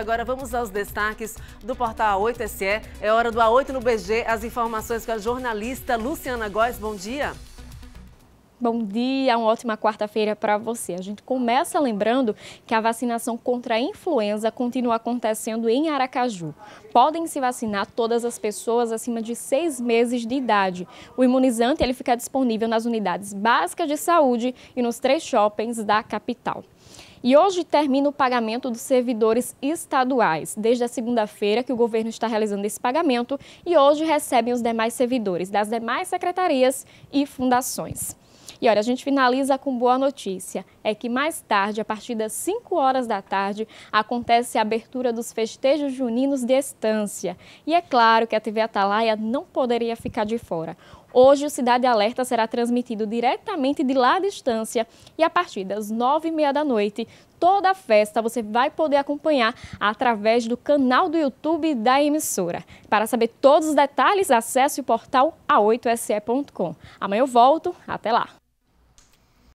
Agora vamos aos destaques do portal A8 SE. É hora do A8 no BG. As informações com a jornalista Luciana Góes. Bom dia. Bom dia, uma ótima quarta-feira para você. A gente começa lembrando que a vacinação contra a influenza continua acontecendo em Aracaju. Podem se vacinar todas as pessoas acima de seis meses de idade. O imunizante ele fica disponível nas unidades básicas de saúde e nos três shoppings da capital. E hoje termina o pagamento dos servidores estaduais. Desde a segunda-feira que o governo está realizando esse pagamento e hoje recebem os demais servidores das demais secretarias e fundações. E olha, a gente finaliza com boa notícia: é que mais tarde, a partir das 5 horas da tarde, acontece a abertura dos festejos juninos de estância. E é claro que a TV Atalaia não poderia ficar de fora. Hoje, o Cidade Alerta será transmitido diretamente de lá à distância e a partir das nove e meia da noite, toda a festa você vai poder acompanhar através do canal do YouTube da emissora. Para saber todos os detalhes, acesse o portal a8se.com. Amanhã eu volto, até lá!